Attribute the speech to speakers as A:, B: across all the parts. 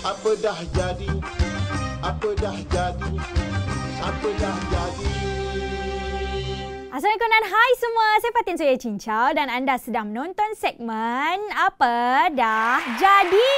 A: apa dah jadi apa dah jadi apa dah jadi Assalamualaikum dan hai semua. Saya Fatin Suya Cincau dan anda sedang menonton segmen Apa Dah Jadi?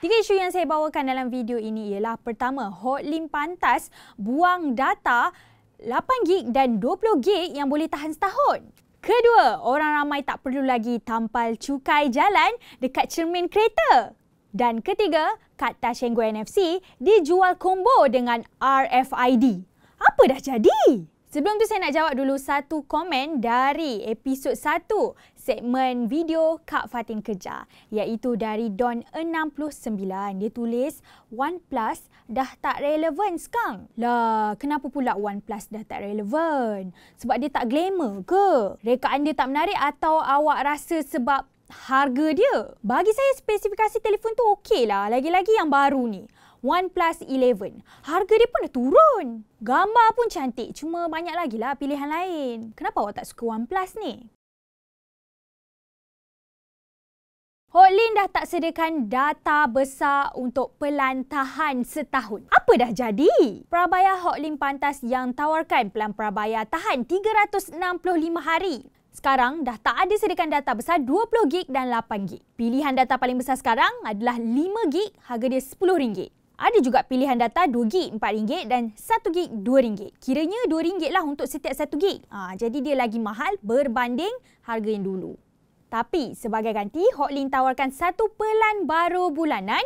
A: Tiga isu yang saya bawakan dalam video ini ialah pertama, hotlink pantas buang data 8GB dan 20GB yang boleh tahan setahun. Kedua, orang ramai tak perlu lagi tampal cukai jalan dekat cermin kereta. Dan ketiga, kad tas Shengo NFC dijual combo dengan RFID. Apa dah jadi? Sebelum tu saya nak jawab dulu satu komen dari episod 1 segmen video Kak Fatin Kejar iaitu dari Don69. Dia tulis OnePlus dah tak relevan sekarang. Lah, kenapa pula OnePlus dah tak relevan? Sebab dia tak glamour ke? Rekaan dia tak menarik atau awak rasa sebab harga dia. Bagi saya spesifikasi telefon tu okey lah. Lagi-lagi yang baru ni. OnePlus 11. Harga dia pun dah turun. Gambar pun cantik. Cuma banyak lagi lah pilihan lain. Kenapa awak tak suka OnePlus ni? Hotlin dah tak sediakan data besar untuk pelan tahan setahun. Apa dah jadi? Prabaya Hotlin Pantas yang tawarkan pelan Prabaya tahan 365 hari. Sekarang dah tak ada sediakan data besar 20GB dan 8GB. Pilihan data paling besar sekarang adalah 5GB harga dia RM10. Ada juga pilihan data 2GB RM4 dan 1GB RM2. Kiranya RM2 lah untuk setiap 1GB. Ha, jadi dia lagi mahal berbanding harga yang dulu. Tapi sebagai ganti, Hotlink tawarkan satu pelan baru bulanan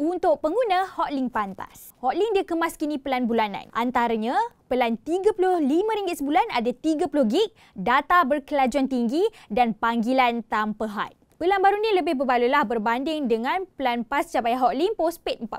A: untuk pengguna Hotlink Pantas. Hotlink dia kemas kini pelan bulanan. Antaranya, pelan RM35 sebulan ada 30 gig data berkelajuan tinggi dan panggilan tanpa had. Pelan baru ni lebih berbalulah berbanding dengan pelan pas capaian Hotlink postpaid 40.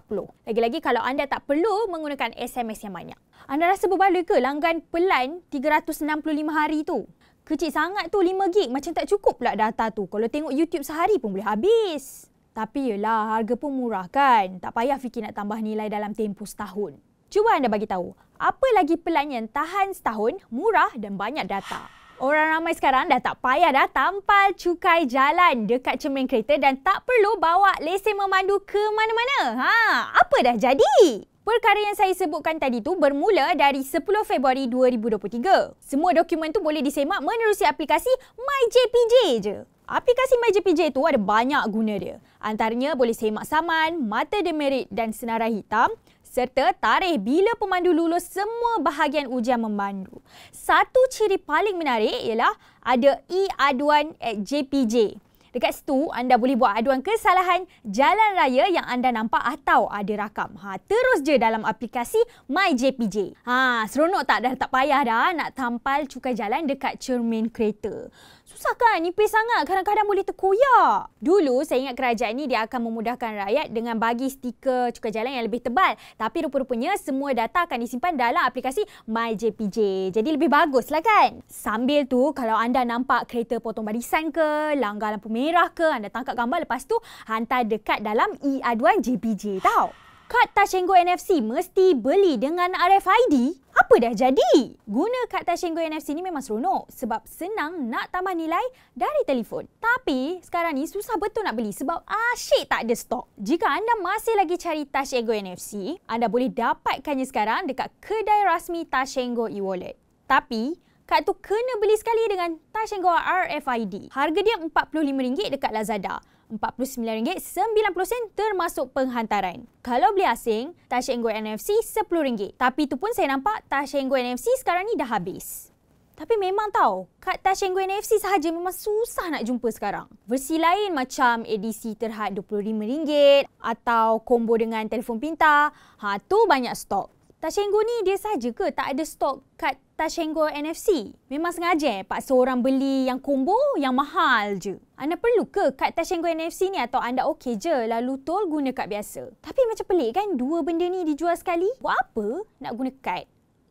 A: Lagi-lagi kalau anda tak perlu menggunakan SMS yang banyak. Anda rasa berbaloi ke langgan pelan 365 hari tu? Kecil sangat tu 5GB macam tak cukup pula data tu. Kalau tengok YouTube sehari pun boleh habis. Tapi yelah, harga pun murah kan? Tak payah fikir nak tambah nilai dalam tempoh setahun. Cuba anda bagi tahu, apa lagi pelan yang tahan setahun, murah dan banyak data? Orang ramai sekarang dah tak payah dah tampal cukai jalan dekat cermin kereta dan tak perlu bawa lesen memandu ke mana-mana. Ha, apa dah jadi? Perkara yang saya sebutkan tadi tu bermula dari 10 Februari 2023. Semua dokumen tu boleh disemak menerusi aplikasi MyJPJ je. Aplikasi MyJPJ itu ada banyak guna dia. Antaranya boleh semak saman, mata demerit dan senarai hitam serta tarikh bila pemandu lulus semua bahagian ujian memandu. Satu ciri paling menarik ialah ada e-aduan at JPJ. Dekat situ, anda boleh buat aduan kesalahan jalan raya yang anda nampak atau ada rakam. Ha, terus je dalam aplikasi MyJPJ. Ha, seronok tak? Dah tak payah dah nak tampal cukai jalan dekat cermin kereta. Susah kan? Nipis sangat. Kadang-kadang boleh terkoyak. Dulu, saya ingat kerajaan ini dia akan memudahkan rakyat dengan bagi stiker cukai jalan yang lebih tebal. Tapi rupa-rupanya, semua data akan disimpan dalam aplikasi MyJPJ. Jadi lebih bagus lah kan? Sambil tu, kalau anda nampak kereta potong barisan ke, langgar lampu merah ke, anda tangkap gambar lepas tu, hantar dekat dalam e-aduan JPJ tau. Kad Touch Go NFC mesti beli dengan RFID? apa dah jadi? Guna kad Tashin Go NFC ni memang seronok sebab senang nak tambah nilai dari telefon. Tapi sekarang ni susah betul nak beli sebab asyik tak ada stok. Jika anda masih lagi cari Tashin Go NFC, anda boleh dapatkannya sekarang dekat kedai rasmi Tashin Go e-wallet. Tapi Kad tu kena beli sekali dengan Tashin Go RFID. Harga dia RM45 dekat Lazada. RM49.90 termasuk penghantaran. Kalau beli asing, Tasha Enggo NFC RM10. Tapi tu pun saya nampak Tasha Enggo NFC sekarang ni dah habis. Tapi memang tahu, kad Tashengo NFC sahaja memang susah nak jumpa sekarang. Versi lain macam edisi terhad RM25 atau combo dengan telefon pintar, ha tu banyak stok. Tashengo ni dia sahaja ke tak ada stok kad Tashenggol NFC. Memang sengaja eh, paksa orang beli yang combo yang mahal je. Anda perlu ke kad Tashenggol NFC ni atau anda okey je lalu tol guna kad biasa? Tapi macam pelik kan dua benda ni dijual sekali? Buat apa nak guna kad?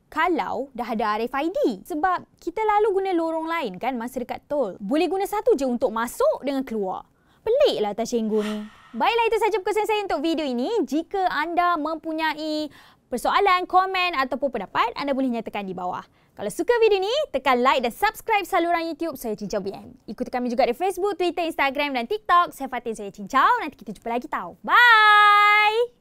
A: Kalau dah ada RFID. Sebab kita lalu guna lorong lain kan masa dekat tol. Boleh guna satu je untuk masuk dengan keluar. Peliklah Tashenggol ni. Baiklah itu sahaja perkesan saya untuk video ini. Jika anda mempunyai persoalan, komen ataupun pendapat anda boleh nyatakan di bawah. Kalau suka video ni, tekan like dan subscribe saluran YouTube Saya Cincau BM. Ikuti kami juga di Facebook, Twitter, Instagram dan TikTok. Saya Fatin Saya Cincau. Nanti kita jumpa lagi tau. Bye!